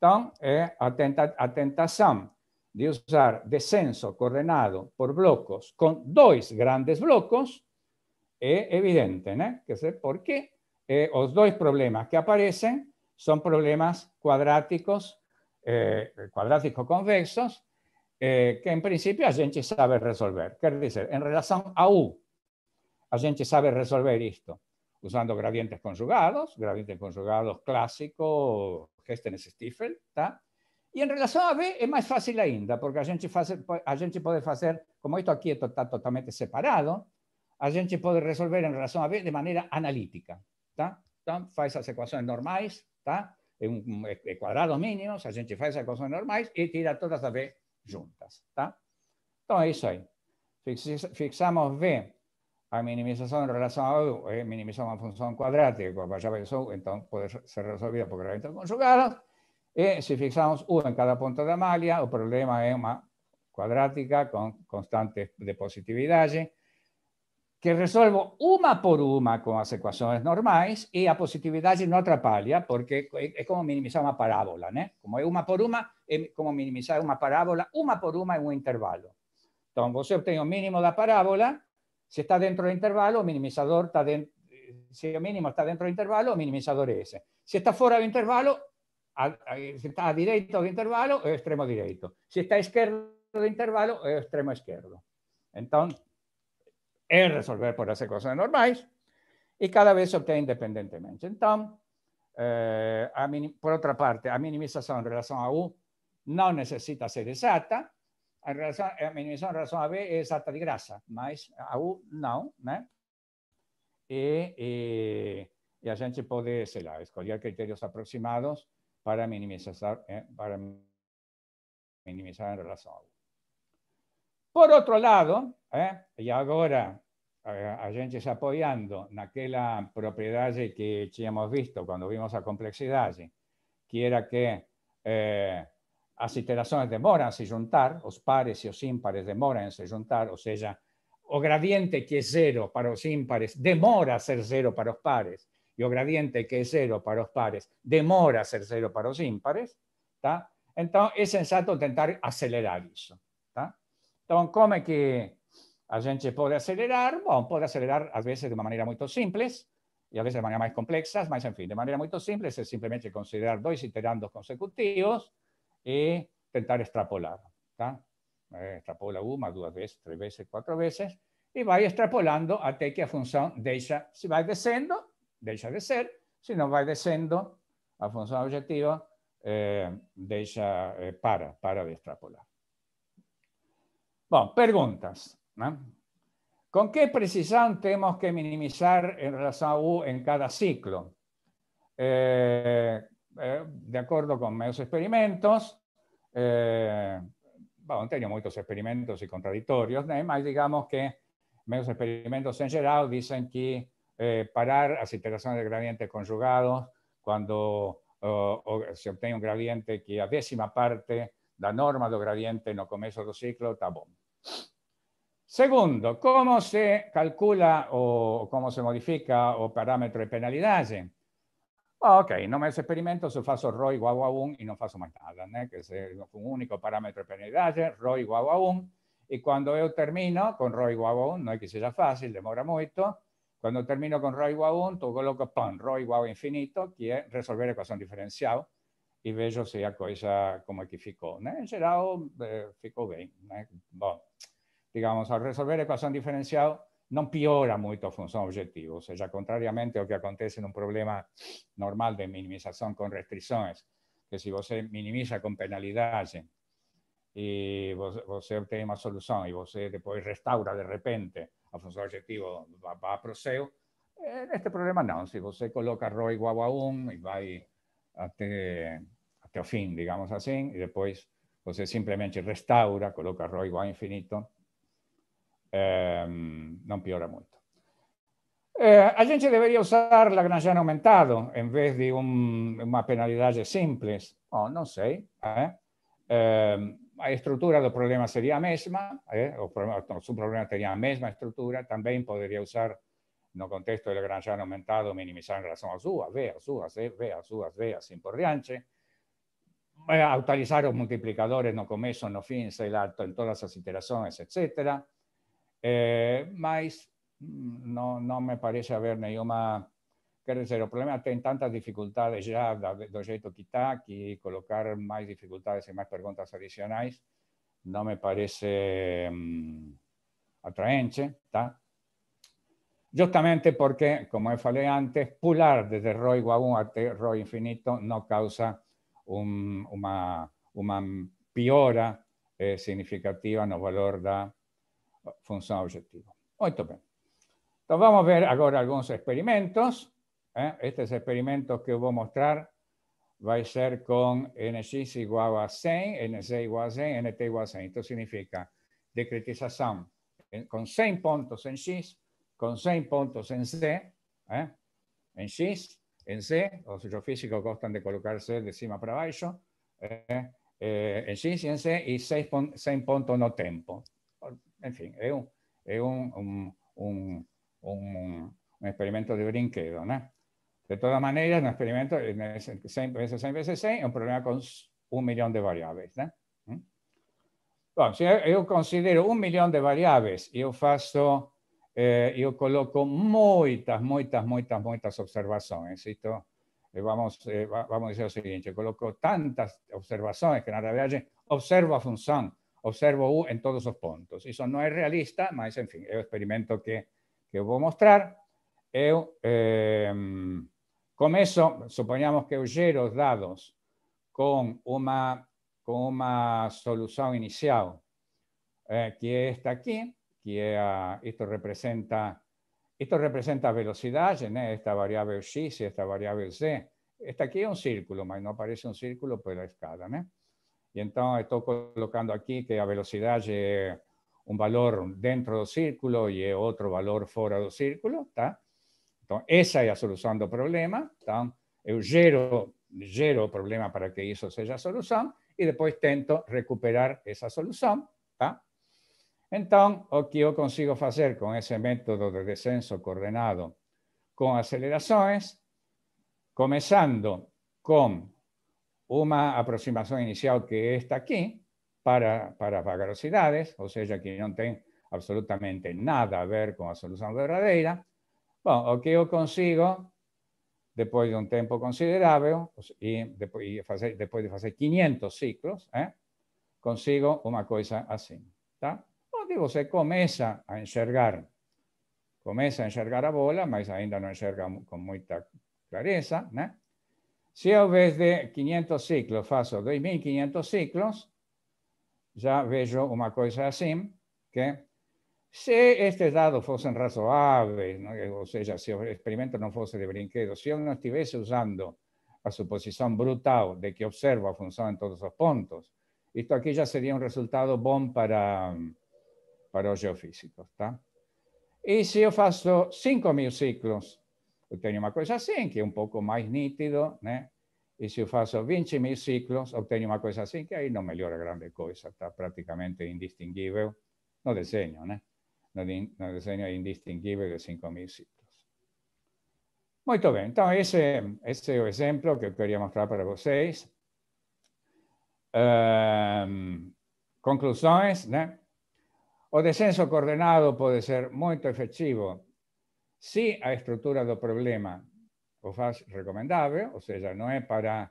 Speaker 1: Entonces, la eh, tentación de usar descenso coordenado por blocos con dos grandes blocos es evidente, ¿no? sé por porque eh, los dos problemas que aparecen son problemas cuadráticos eh, convexos, eh, que en principio a gente sabe resolver. Quer decir? En relación a U, a gente sabe resolver esto usando gradientes conjugados, gradientes conjugados clásicos, gestenes stiefel Y en relación a B, es más fácil ainda, porque a gente, puede hacer, como esto aquí está totalmente separado, a gente puede resolver en relación a B de manera analítica. ¿ta? Então, faz esas ecuaciones normais, ¿ta? En e, e mínimos, a gente hace esas ecuaciones normais y tira todas las B juntas. Entonces, Então, eso. isso Fixamos B a minimización relación eh, pues, a una función minimizar función cuadrática, como ya pensó, entonces puede ser resolvida por ferramentas conjugadas, e eh, si fijamos U en cada punto de amalia el problema es una cuadrática con constantes de positividad, que resuelvo una por una con las ecuaciones normales y la positividad no atrapalla porque es como minimizar una parábola, Como es una por una, es como minimizar una parábola, una por una en un intervalo. Entonces, usted obtiene un mínimo la parábola, si está dentro del intervalo, minimizador está dentro, eh, si el mínimo está dentro del intervalo, minimizador es ese. Si está fuera del intervalo, si está a derecho del intervalo, es extremo derecho. Si está a izquierdo del intervalo, es extremo izquierdo. Entonces, es resolver por las ecuaciones normales y cada vez se obtiene independientemente. Entonces, eh, por otra parte, a minimización en relación a U no necesita ser exacta, a, razão, a minimização a B é exata de grasa, mas a U não, né? E, e a gente puede sei lá, escolher aproximados para minimizar, en ¿eh? para minimizar a U. Por otro lado, ¿eh? y ahora agora a gente se apoiando naquela propriedade que hemos visto cuando vimos la complexidade, que era eh, que iteraciones demoran demoram-se juntar, os pares y os ímpares demoram-se juntar, o sea, o gradiente que es cero para los ímpares demora a ser cero para los pares, y o gradiente que es cero para los pares demora a ser cero para los ímpares, Entonces, es es sensato intentar acelerar eso. está Então, como que a gente puede acelerar? Bueno, pode acelerar, a veces de uma maneira muito simples, y e a veces de maneira mais complexa, en fin, de manera muy simple es simplemente considerar dos iterandos consecutivos, y tentar extrapolar. Tá? Eh, extrapola uma, dos veces, tres veces, cuatro veces, y va extrapolando hasta que a função deixa, se vai descendo, deixa de ser, si no va descendo, a función objetiva eh, deixa, eh, para, para de extrapolar. Bom, perguntas. ¿Con qué que precisão que minimizar en relación a U en cada ciclo? Eh, eh, de acuerdo con medios experimentos, eh, bueno, muchos experimentos y contradictorios, ¿no? digamos que medios experimentos en general dicen que eh, parar las iteraciones de gradientes conjugados cuando eh, se obtiene un gradiente que a décima parte la norma del gradiente no comienzo del ciclo, está bom. Segundo, ¿cómo se calcula o cómo se modifica el parámetro de penalidad? Ah, ok, no me experimento, se hago Roy igual a 1 y no hago más nada, que es un único parámetro de penalidad, rho igual a 1. Y cuando yo termino con Roy igual a 1, no es que sea fácil, demora mucho. Cuando termino con Roy igual a 1, lo que pan, Roy igual a infinito, que es resolver ecuación diferencial, y veo si la cosa como que ficó. En general, eh, ficó bien. Bueno, digamos, al resolver ecuación diferencial, no piora mucho la función objetivo, o sea, contrariamente a lo que acontece un problema normal de minimización con restricciones, que se você minimiza con penalidades y você obtém una solução e você e e restaura de repente a función objetivo, va a proseguir. En este problema no. Si você coloca RO igual e a 1 y vai hasta el fin, digamos así, y después você simplemente restaura, coloca roi igual a infinito, Em, no non piora molto. Eh, a gente la usare Lagrangiano aumentado en vez de un, una penalidad simples. Oh, non sei. Eh? Em, eh, a problema sería la mesma, eh? problema, sería la misma estructura. mesma podría usar, usar no contexto de Lagrangiano aumentado minimizar en relación a subas B, a vea C, B, sin por diante, Autorizar los multiplicadores no comienzo, no fin, sei alto en todas las iteraciones, etcétera, eh, mas mm, no me parece haber ninguna... quiero decir el problema hay tantas ya ya la jeito que está, que colocar más dificultades y e más preguntas adicionales no me parece mm, atraente, Justamente porque, como he falei antes, pular desde Roy igual a 1 a infinito no causa una una una piora eh, significativa no valor da Función objetivo Muy bien. Então, vamos ver ahora algunos experimentos. ¿eh? Estos experimentos que voy a mostrar a ser con NX igual a 100, NC igual a 100, NT igual a 100. Esto significa decretización con 100 puntos en X, con 100 puntos en C, ¿eh? en X, en C, los físicos gustan de colocar C de cima para baixo, ¿eh? en X e en C, e 100 en no tempo en fin, es un, es un, un, un, experimento de brinquedo. No? De todas maneras, un experimento es 100 veces 100 veces 100 es un problema con un millón de variables. No? ¿Mm? yo si yo considero un millón de variables, yo eh, yo eh, coloco muchas, muchas, muchas muchas observaciones. Esto eh, vamos, eh, vamos a decir lo siguiente, coloco tantas observaciones que en realidad observo a función observo U uh, en todos los puntos. Eso no es realista, pero en fin, es experimento que, que voy a mostrar. yo eh, em, eso, que yo los los dados con una con una solución inicial eh, que está aquí, que ah, esto representa esto representa velocidad en esta variable x y esta variable z. Esta aquí un círculo, pero no aparece un círculo por la escala. Y entonces estoy colocando aquí que la velocidad es un valor dentro del círculo y otro valor fuera del círculo, ¿está? Entonces, esa es la solución del problema, ¿está? Yo gero, el problema para que eso sea la solución y después intento recuperar esa solución, Entonces, lo que yo consigo hacer con ese método de descenso coordenado con aceleraciones, comenzando con una aproximación inicial que está aquí para, para vagarosidades, o sea, que no tiene absolutamente nada a ver con la solución verdadera. Bueno, o que yo consigo después de un tiempo considerable y después, después de hacer 500 ciclos, ¿eh? consigo una cosa así. O se usted comienza a enxergar, comienza a enxergar la bola, pero aún no enxerga con mucha clareza, ¿no? Si vez de 500 ciclos, hago 2500 ciclos, ya veo una cosa así, que si estos datos fuesen razonables, o sea, si el experimento no fuese de brinquedo, si yo no estuviese usando la suposición brutal de que observo la función en todos los puntos, esto aquí ya sería un resultado bom para, para los geofísicos. Y si yo hago 5.000 ciclos obtengo una cosa así, que es un poco más nítido, né? e se 20 mil ciclos, obtengo una cosa así, que ahí no mejora grande cosa, está prácticamente indistinguible. no diseño, né? no, diseño no diseño indistinguible mil 5.000 ciclos. Muy bien. Entonces, esse, esse el ejemplo que quería mostrar para vocês em, Conclusiones. conclusões, né? O descenso coordenado puede ser muy efectivo, si a estructura del problema o faz o sea, ya no es para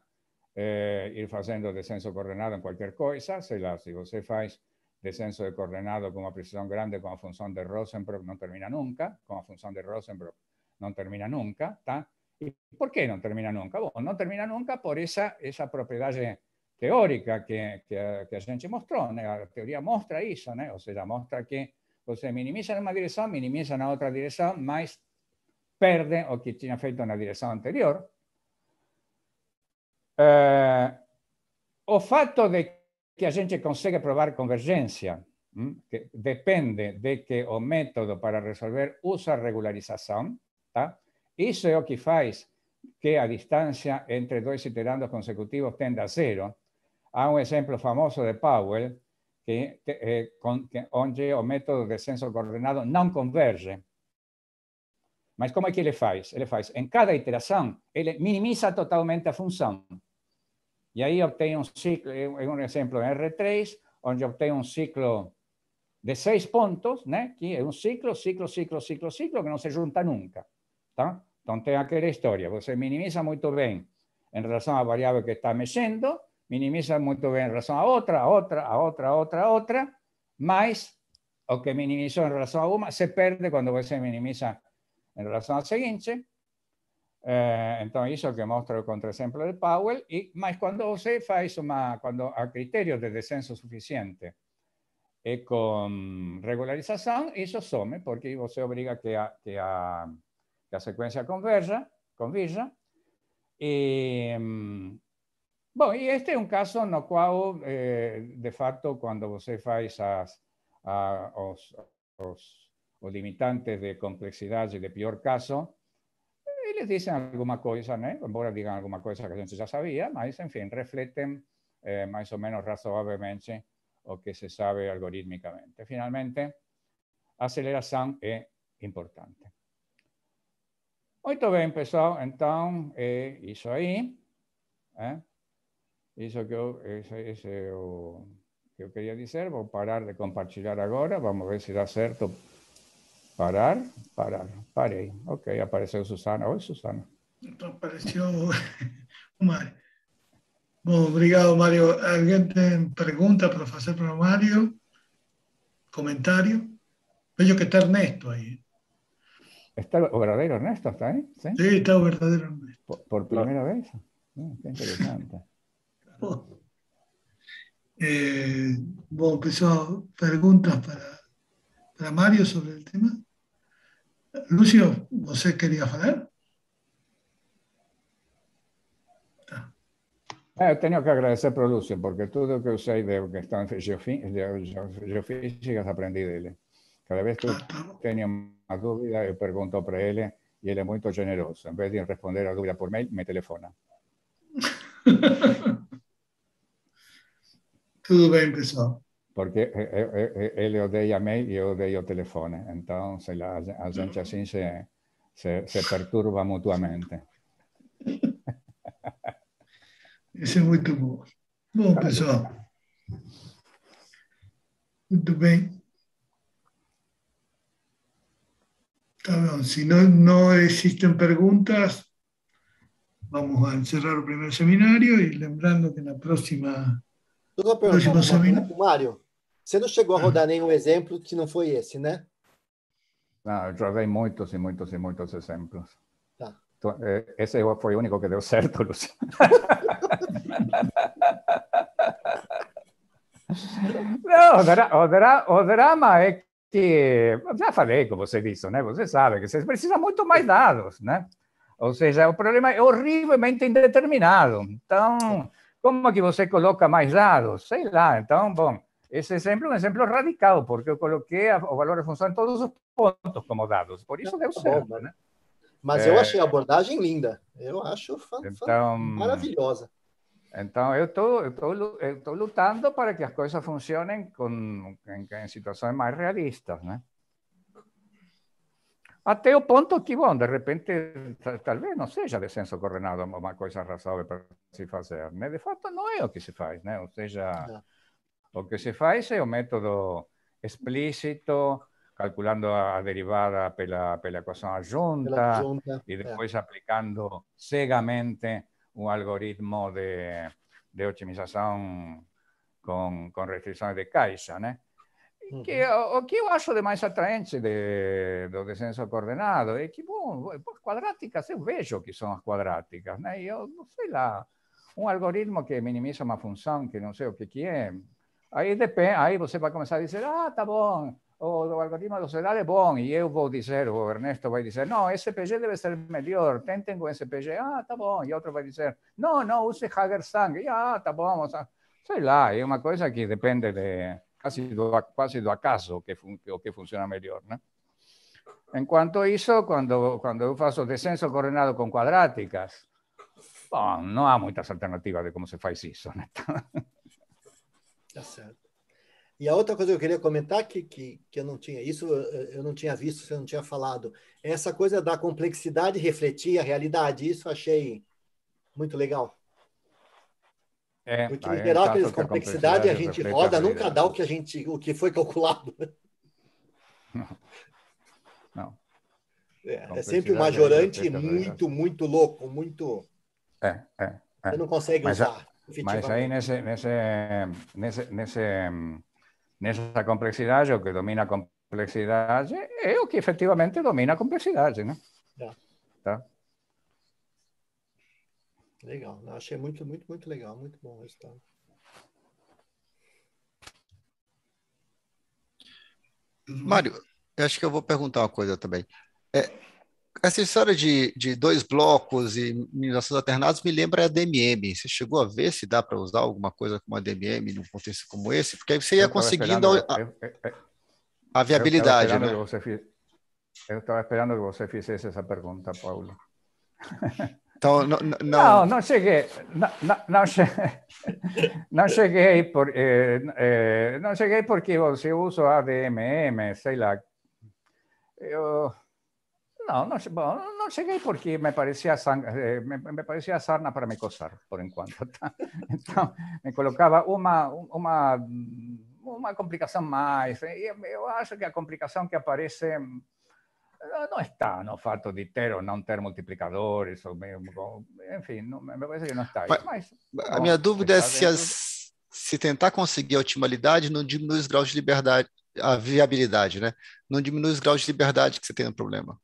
Speaker 1: eh, ir haciendo descenso coordenado en cualquier cosa, si lá, se descenso de coordenado con una precisión grande con función de Rosenbrock no termina nunca, con función de Rosenbrock no termina nunca, tá? ¿Y por qué no termina nunca? No no termina nunca por esa, propiedad teórica que, que, que a teoría mostra eso, o sea, seja, mostra que entonces, minimizan una dirección, minimizan a otra dirección, más perde o que tiene feito na dirección anterior. Eh, o fato de que a gente consiga probar convergencia que depende de que o método para resolver usa regularización. tá? isso é o que hace que a distancia entre dos iterandos consecutivos tenda a cero Há un exemplo famoso de Powell, que eh, con, que censo o no del senso converge. Mas como es que le faz Le faz, en cada iteración, él minimiza totalmente la función. Y e ahí obtiene un ciclo, es eh, un ejemplo en R3, donde obtiene un ciclo de seis puntos, que es un ciclo, ciclo, ciclo, ciclo, ciclo, que no se junta nunca. ¿tá? Entonces, aquella historia, você minimiza muy bien en relación a la variable que está mexendo, minimiza muy bien en em relación a otra, a otra, a otra, a otra, a otra, más o que minimizó en em relación a una, se perde cuando se minimiza en em relación siguiente. siguiente. entonces eh, eso que muestra el contraexemplo de Powell, y e, cuando se fa hace, más cuando a criterios de descenso suficiente y e con regularización, eso some, porque se obliga que a, que a, que a converja, y bueno, y este es un caso no el eh, de facto, cuando usted faz los a, limitantes de y de peor caso, y dicen dicen coisa, né? embora digan cosa cosa que a gente ya sabía mas, fin refleten eh, más o menos razonablemente o que se sabe algorítmicamente. Finalmente, aceleración es importante. Muy bien, pessoal. Entonces, eso eh, hizo ahí. ¿eh? eso que eu, quería ese, o, dizer. parar de compartir ahora, Vamos a ver si da cierto. Parar, parar. Parei. Ok, apareció Susana. Hoy Susana. apareció <laughs> obrigado, Mario. ¿Alguien tiene pergunta para hacer para Mario? comentario Veo que está Ernesto ahí. ¿Está el verdadero Ernesto? ¿Está ahí? Sí, está el verdadero Ernesto. Por, primera vez. Ah, qué interesante. Bueno, <laughs> eh, ¿Vos empezó preguntas para, para Mario sobre el tema? Lucio, ¿vos querías hablar? Ah. Eh, tengo que agradecer a Lucio, porque todo lo que eu de de questão aprendí de él. Cada vez que ah, tenía más dudas, yo pregunto para él y él es muy generoso. En vez de responder a dudas por mail, me telefona. <laughs> tudo bem, pessoal? Porque eh, eh, eh, él odeia e-mail e eu odeio telefone. entonces a gente assim se, se, se perturba mutuamente. Isso é muito bom. Bom, pessoal. Muito bem. Tá bom. no não, não vamos a encerrar el primer seminario y lembrando que la próxima Eu vou perguntar, Mário, Mário, você não chegou a ah. rodar nenhum exemplo que não foi esse, né? Não, ah, eu rodei muitos e muitos e muitos exemplos. Tá. Então, esse foi o único que deu certo, Lúcio. <laughs> não, o, dra o, drama é que já falei com você disso, né? Você sabe que você precisa muito mais dados, né? Ou seja, o problema é horrivelmente indeterminado. Então, como que você coloca mais dados? Sei lá. Então, bom, esse exemplo é um exemplo radical, porque eu coloquei a, o valor da função em todos os pontos como dados. Por isso deu certo, né?
Speaker 2: Mas eu eh, achei a abordagem linda.
Speaker 1: Eu acho fantástica então, maravilhosa. Então, eu tô, estou tô lutando para que as coisas funcionem com, em, em situações mais realistas, né? Até o ponto que, bom, de repente, talvez não seja de senso coordenado uma coisa razoável para se fazer, né? De fato, não é o que se faz, né? Ou seja, o que se faz é o método explícito, calculando a derivada pela, pela equação adjunta, pela adjunta e é. depois é. aplicando cegamente um algoritmo de, de otimização com, com restrições de caixa, né? Que, uhum. o, o, que eu acho de mais atraente de, do descenso coordenado é que, bom, quadráticas eu vejo que são as quadráticas, né? Eu não sei lá, um algoritmo que minimiza uma função, que não sei o que, que é, aí, depende, aí você vai começar a dizer, ah, tá bom, o, o algoritmo do celular é bom, e eu vou dizer, o Ernesto vai dizer, não, SPG deve ser melhor, tentem com SPG, ah, tá bom, e outro vai dizer, não, não, use Hagersang, ah, tá bom, sei lá, é uma coisa que depende de quase do, casi do acaso que, fun, que funciona melhor, né? Enquanto isso, quando, quando eu faço descenso coordenado com quadráticas, bom, não há muitas alternativas de como se faz isso, <laughs> né? Tá certo. E a outra coisa que eu queria comentar que, que, que eu não tinha, isso eu não tinha visto, você não tinha falado, essa coisa da complexidade refletir a realidade, isso eu achei muito legal. É, Porque, em geral, aqueles complexidade a gente roda, nunca dá o que, a gente, o que foi calculado. Não. <laughs> Não. É, é sempre um majorante muito, né? muito louco, muito. É, é. é. Você não consegue mas, usar. Mas aí, nesse, nesse, nesse, nesse, nessa complexidade, o que domina a complexidade é o que efetivamente domina a complexidade, né? É. Tá? tá? Legal, eu achei muito, muito, muito legal, muito bom o resultado. Mário, eu acho que eu vou perguntar uma coisa também. É, essa história de, de dois blocos e minerações alternadas me lembra a DMM. Você chegou a ver se dá para usar alguma coisa como a DMM num contexto como esse? Porque aí você ia conseguindo a, a, a, viabilidade. Eu estava esperando, né? esperando que você fizesse essa pergunta, Paulo. <laughs> no, no, no, llegué, no, llegué, porque si uso ADMM, sei no, no, no llegué porque me parecía, eh, me, sarna para me coser, por en cuanto. <laughs> me colocaba una, una, complicación más, y yo acho que la complicación que aparece... No está, no fatto de ter ou não ter multiplicadores, ou mesmo, enfim, não, me parece que não está. Mas, mas a bom, minha dúvida é se, as, se tentar conseguir a otimalidade não diminui os graus de liberdade, a viabilidade, né? Não diminui os graus de liberdade que você tem no problema.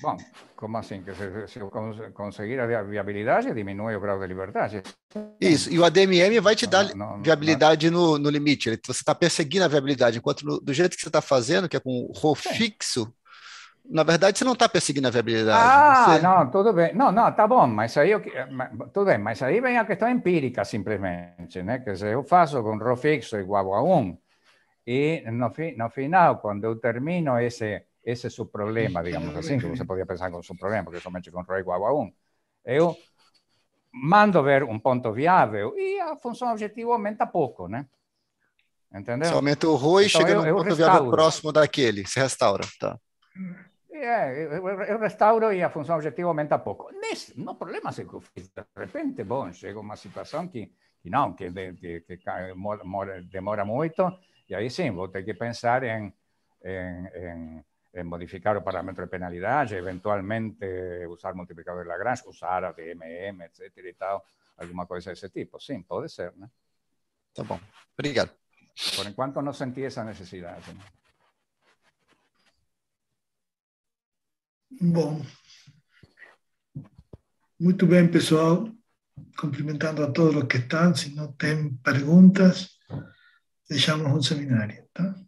Speaker 1: bom, como assim? Se eu conseguir a viabilidade, diminui o grau de liberdade. Isso, e o ADMM vai te dar não, não, viabilidade não... No, no limite. Você está perseguindo a viabilidade, enquanto no, do jeito que você está fazendo, que é com RO fixo, na verdade você não está perseguindo a viabilidade. Ah, você... não, tudo bem. Não, não, tá bom, mas aí, eu, eh, tudo bem, mas aí vem a questão empírica, simplesmente, né? que eu faço com RO fixo igual a 1, e no, no final, quando eu termino esse ese o seu problema, digamos assim que você podia pensar con seu problema, porque somente igual Roy Guaguaún. Eu mando ver um ponto viável e a função objetivo aumenta pouco, né? Entendeu? Você aumenta o ROI então, chega eu, eu ponto restauro. viável próximo daquele, se restaura, tá? É, eu, eu restauro e a função objetivo aumenta pouco. Nesse, no problema se eu fiz, de repente, bom, chega uma situação que, que não, que, que, que, demora muito, e aí sim, vou ter que pensar em, em, em Eh, modificar el parámetro de y eventualmente usar multiplicador de Lagrange, usar ADMM, etcétera y tal, cosa de ese tipo. sí, puede ser, ¿no? está bien, Por enquanto no sentí sentí necesidad. necesidad Bom. Muito bem, pessoal. Cumprimentando a todos los que estão, se não tem perguntas, deixamos un seminario tá?